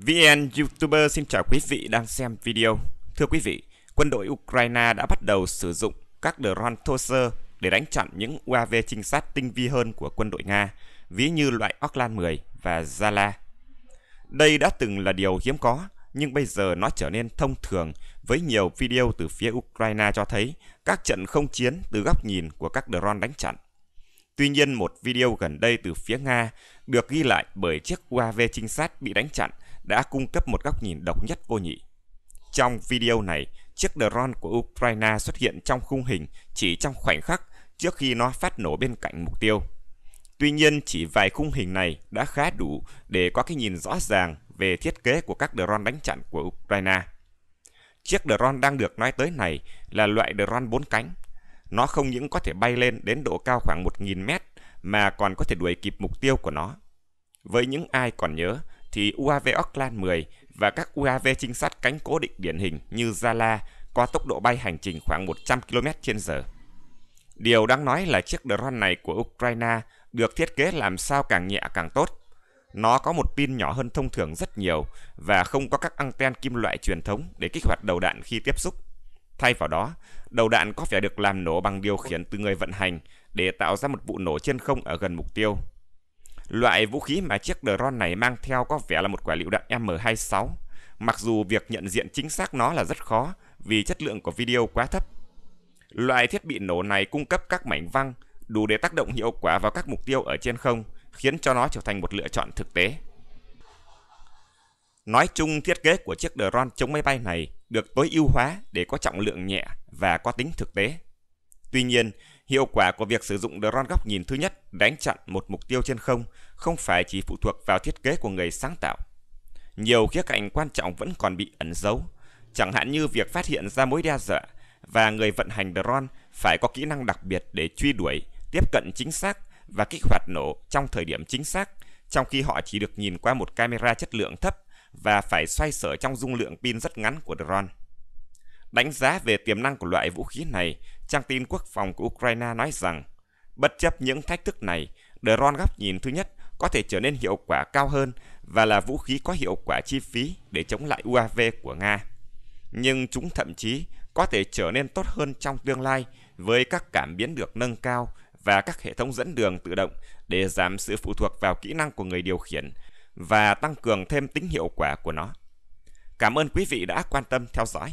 VN YouTuber xin chào quý vị đang xem video. Thưa quý vị, quân đội Ukraine đã bắt đầu sử dụng các drone thô sơ để đánh chặn những UAV trinh sát tinh vi hơn của quân đội Nga, ví như loại Orlan 10 và Zala. Đây đã từng là điều hiếm có, nhưng bây giờ nó trở nên thông thường với nhiều video từ phía Ukraine cho thấy các trận không chiến từ góc nhìn của các drone đánh chặn. Tuy nhiên, một video gần đây từ phía Nga được ghi lại bởi chiếc UAV trinh sát bị đánh chặn đã cung cấp một góc nhìn độc nhất vô nhị. Trong video này, chiếc drone của Ukraine xuất hiện trong khung hình chỉ trong khoảnh khắc trước khi nó phát nổ bên cạnh mục tiêu. Tuy nhiên, chỉ vài khung hình này đã khá đủ để có cái nhìn rõ ràng về thiết kế của các drone đánh chặn của Ukraine. Chiếc drone đang được nói tới này là loại drone bốn cánh. Nó không những có thể bay lên đến độ cao khoảng 1.000 mét mà còn có thể đuổi kịp mục tiêu của nó. Với những ai còn nhớ, thì UAV Auckland 10 và các UAV trinh sát cánh cố định điển hình như Zala có tốc độ bay hành trình khoảng 100 km/h. Điều đáng nói là chiếc drone này của Ukraine được thiết kế làm sao càng nhẹ càng tốt. Nó có một pin nhỏ hơn thông thường rất nhiều và không có các anten kim loại truyền thống để kích hoạt đầu đạn khi tiếp xúc. Thay vào đó, đầu đạn có vẻ được làm nổ bằng điều khiển từ người vận hành để tạo ra một vụ nổ trên không ở gần mục tiêu. Loại vũ khí mà chiếc drone này mang theo có vẻ là một quả lựu đạn M26. Mặc dù việc nhận diện chính xác nó là rất khó vì chất lượng của video quá thấp. Loại thiết bị nổ này cung cấp các mảnh văng đủ để tác động hiệu quả vào các mục tiêu ở trên không, khiến cho nó trở thành một lựa chọn thực tế. Nói chung thiết kế của chiếc drone chống máy bay này được tối ưu hóa để có trọng lượng nhẹ và có tính thực tế. Tuy nhiên, Hiệu quả của việc sử dụng drone góc nhìn thứ nhất đánh chặn một mục tiêu trên không không phải chỉ phụ thuộc vào thiết kế của người sáng tạo. Nhiều khía cạnh quan trọng vẫn còn bị ẩn giấu, chẳng hạn như việc phát hiện ra mối đe dọa và người vận hành drone phải có kỹ năng đặc biệt để truy đuổi, tiếp cận chính xác và kích hoạt nổ trong thời điểm chính xác, trong khi họ chỉ được nhìn qua một camera chất lượng thấp và phải xoay sở trong dung lượng pin rất ngắn của drone. Đánh giá về tiềm năng của loại vũ khí này, trang tin quốc phòng của Ukraine nói rằng, bất chấp những thách thức này, drone góc nhìn thứ nhất có thể trở nên hiệu quả cao hơn và là vũ khí có hiệu quả chi phí để chống lại UAV của Nga. Nhưng chúng thậm chí có thể trở nên tốt hơn trong tương lai với các cảm biến được nâng cao và các hệ thống dẫn đường tự động để giảm sự phụ thuộc vào kỹ năng của người điều khiển và tăng cường thêm tính hiệu quả của nó. Cảm ơn quý vị đã quan tâm theo dõi.